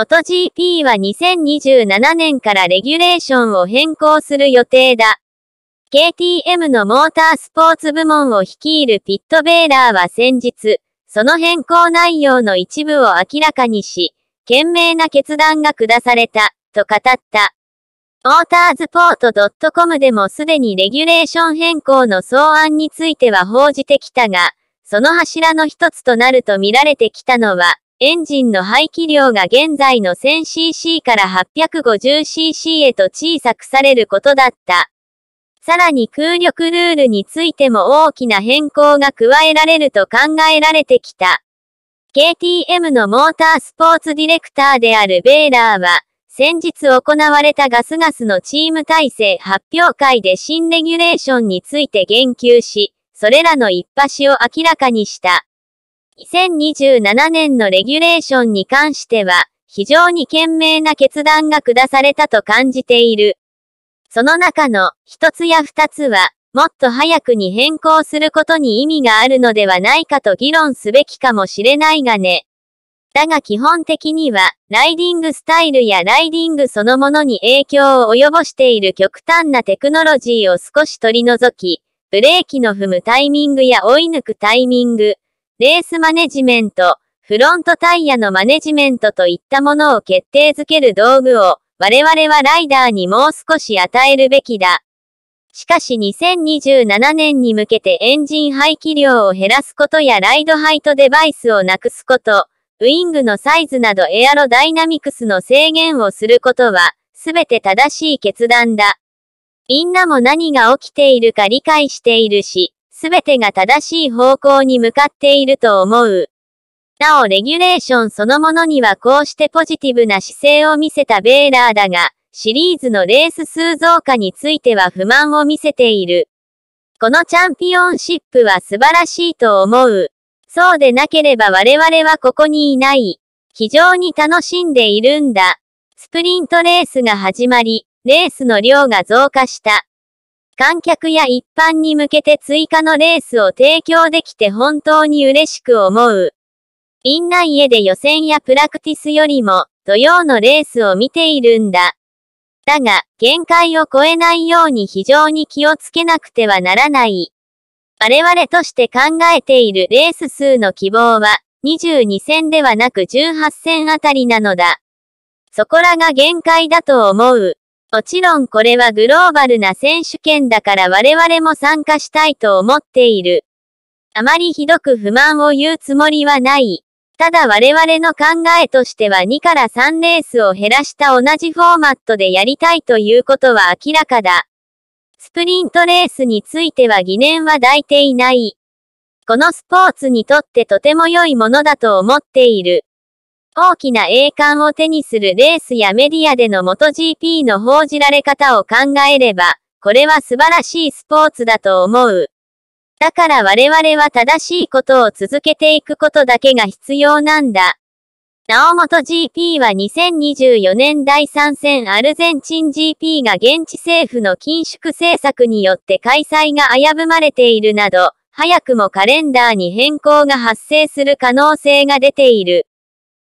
a u g p は2027年からレギュレーションを変更する予定だ。KTM のモータースポーツ部門を率いるピットベーラーは先日、その変更内容の一部を明らかにし、懸命な決断が下された、と語った。モーターズポート .com でもすでにレギュレーション変更の草案については報じてきたが、その柱の一つとなると見られてきたのは、エンジンの排気量が現在の 1000cc から 850cc へと小さくされることだった。さらに空力ルールについても大きな変更が加えられると考えられてきた。KTM のモータースポーツディレクターであるベーラーは、先日行われたガスガスのチーム体制発表会で新レギュレーションについて言及し、それらの一端を明らかにした。2027年のレギュレーションに関しては、非常に賢明な決断が下されたと感じている。その中の一つや二つは、もっと早くに変更することに意味があるのではないかと議論すべきかもしれないがね。だが基本的には、ライディングスタイルやライディングそのものに影響を及ぼしている極端なテクノロジーを少し取り除き、ブレーキの踏むタイミングや追い抜くタイミング、レースマネジメント、フロントタイヤのマネジメントといったものを決定づける道具を、我々はライダーにもう少し与えるべきだ。しかし2027年に向けてエンジン排気量を減らすことやライドハイトデバイスをなくすこと、ウィングのサイズなどエアロダイナミクスの制限をすることは、全て正しい決断だ。みんなも何が起きているか理解しているし、すべてが正しい方向に向かっていると思う。なおレギュレーションそのものにはこうしてポジティブな姿勢を見せたベーラーだが、シリーズのレース数増加については不満を見せている。このチャンピオンシップは素晴らしいと思う。そうでなければ我々はここにいない。非常に楽しんでいるんだ。スプリントレースが始まり、レースの量が増加した。観客や一般に向けて追加のレースを提供できて本当に嬉しく思う。院内へで予選やプラクティスよりも、土曜のレースを見ているんだ。だが、限界を超えないように非常に気をつけなくてはならない。我々として考えているレース数の希望は、22戦ではなく18戦あたりなのだ。そこらが限界だと思う。もちろんこれはグローバルな選手権だから我々も参加したいと思っている。あまりひどく不満を言うつもりはない。ただ我々の考えとしては2から3レースを減らした同じフォーマットでやりたいということは明らかだ。スプリントレースについては疑念は抱いていない。このスポーツにとってとても良いものだと思っている。大きな栄冠を手にするレースやメディアでの MotoGP の報じられ方を考えれば、これは素晴らしいスポーツだと思う。だから我々は正しいことを続けていくことだけが必要なんだ。なお元 g p は2024年第3戦アルゼンチン GP が現地政府の緊縮政策によって開催が危ぶまれているなど、早くもカレンダーに変更が発生する可能性が出ている。